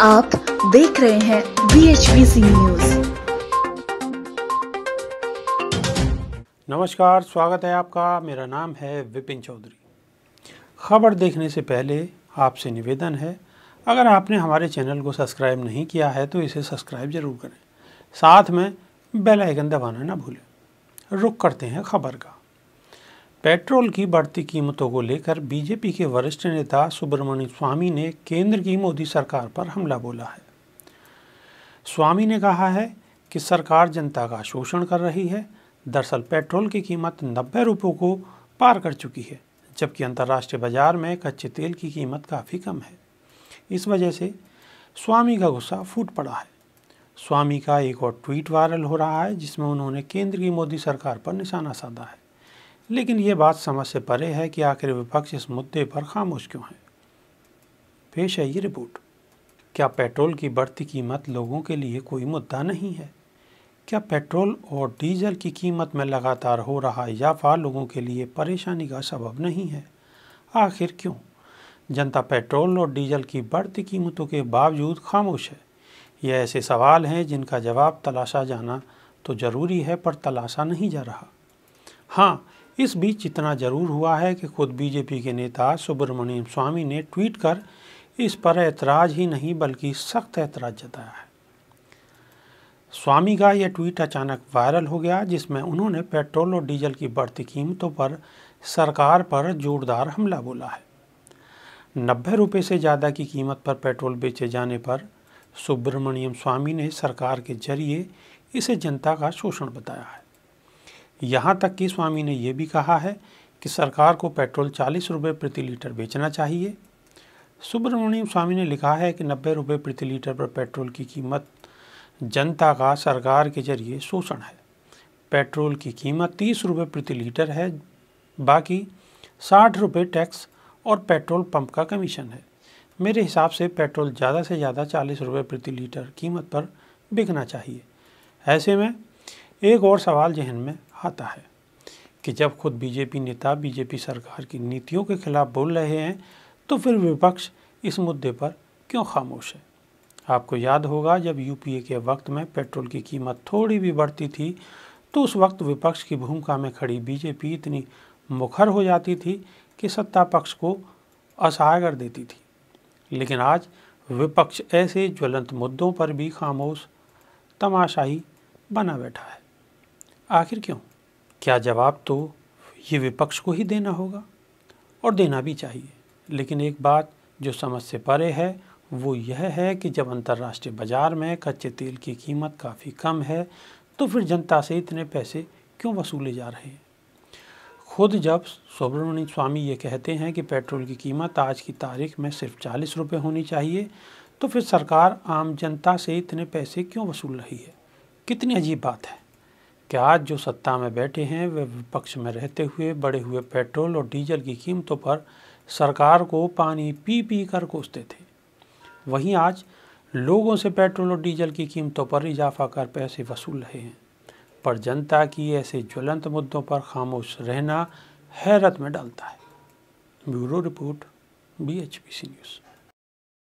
आप देख रहे हैं बी एच न्यूज नमस्कार स्वागत है आपका मेरा नाम है विपिन चौधरी खबर देखने से पहले आपसे निवेदन है अगर आपने हमारे चैनल को सब्सक्राइब नहीं किया है तो इसे सब्सक्राइब जरूर करें साथ में बेल आइकन दबाना ना भूलें रुक करते हैं खबर का पेट्रोल की बढ़ती कीमतों को लेकर बीजेपी के वरिष्ठ नेता सुब्रमण्य स्वामी ने केंद्र की मोदी सरकार पर हमला बोला है स्वामी ने कहा है कि सरकार जनता का शोषण कर रही है दरअसल पेट्रोल की कीमत नब्बे रुपयों को पार कर चुकी है जबकि अंतर्राष्ट्रीय बाजार में कच्चे तेल की कीमत काफ़ी कम है इस वजह से स्वामी का गुस्सा फूट पड़ा है स्वामी का एक और ट्वीट वायरल हो रहा है जिसमें उन्होंने केंद्र की मोदी सरकार पर निशाना साधा है लेकिन ये बात समझ से परे है कि आखिर विपक्ष इस मुद्दे पर खामोश क्यों है पेश है ये रिपोर्ट क्या पेट्रोल की बढ़ती कीमत लोगों के लिए कोई मुद्दा नहीं है क्या पेट्रोल और डीजल की कीमत में लगातार हो रहा इजाफा लोगों के लिए परेशानी का सबब नहीं है आखिर क्यों जनता पेट्रोल और डीजल की बढ़ती कीमतों के बावजूद खामोश है ये ऐसे सवाल हैं जिनका जवाब तलाशा जाना तो ज़रूरी है पर तलाशा नहीं जा रहा हाँ इस बीच इतना जरूर हुआ है कि खुद बीजेपी के नेता सुब्रमण्यम स्वामी ने ट्वीट कर इस पर ऐतराज़ ही नहीं बल्कि सख्त ऐतराज़ जताया है स्वामी का यह ट्वीट अचानक वायरल हो गया जिसमें उन्होंने पेट्रोल और डीजल की बढ़ती कीमतों पर सरकार पर जोरदार हमला बोला है नब्बे रुपये से ज़्यादा की कीमत पर पेट्रोल बेचे जाने पर सुब्रमण्यम स्वामी ने सरकार के जरिए इसे जनता का शोषण बताया है यहाँ तक कि स्वामी ने यह भी कहा है कि सरकार को पेट्रोल चालीस रुपये प्रति लीटर बेचना चाहिए सुब्रमण्यम स्वामी ने लिखा है कि नब्बे रुपये प्रति लीटर पर पेट्रोल की कीमत जनता का सरकार के जरिए शोषण है पेट्रोल की कीमत तीस रुपये प्रति लीटर है बाकी साठ रुपये टैक्स और पेट्रोल पंप का कमीशन है मेरे हिसाब से पेट्रोल ज़्यादा से ज़्यादा चालीस रुपये प्रति लीटर कीमत पर बिकना चाहिए ऐसे में एक और सवाल जहन में आता है कि जब खुद बीजेपी नेता बीजेपी सरकार की नीतियों के खिलाफ बोल रहे हैं तो फिर विपक्ष इस मुद्दे पर क्यों खामोश है आपको याद होगा जब यूपीए के वक्त में पेट्रोल की कीमत थोड़ी भी बढ़ती थी तो उस वक्त विपक्ष की भूमिका में खड़ी बीजेपी इतनी मुखर हो जाती थी कि सत्ता पक्ष को असहाय कर देती थी लेकिन आज विपक्ष ऐसे ज्वलंत मुद्दों पर भी खामोश तमाशाही बना बैठा है आखिर क्यों क्या जवाब तो ये विपक्ष को ही देना होगा और देना भी चाहिए लेकिन एक बात जो समझ से परे है वो यह है कि जब अंतर्राष्ट्रीय बाज़ार में कच्चे तेल की कीमत काफ़ी कम है तो फिर जनता से इतने पैसे क्यों वसूले जा रहे हैं खुद जब सुब्रमण्य स्वामी ये कहते हैं कि पेट्रोल की कीमत आज की तारीख में सिर्फ चालीस रुपये होनी चाहिए तो फिर सरकार आम जनता से इतने पैसे क्यों वसूल रही है कितनी अजीब बात है कि आज जो सत्ता में बैठे हैं वे विपक्ष में रहते हुए बड़े हुए पेट्रोल और डीजल की कीमतों पर सरकार को पानी पी पी कर कोसते थे वहीं आज लोगों से पेट्रोल और डीजल की कीमतों पर इजाफा कर पैसे वसूल रहे हैं पर जनता की ऐसे ज्वलंत मुद्दों पर खामोश रहना हैरत में डालता है bureau report B H P C news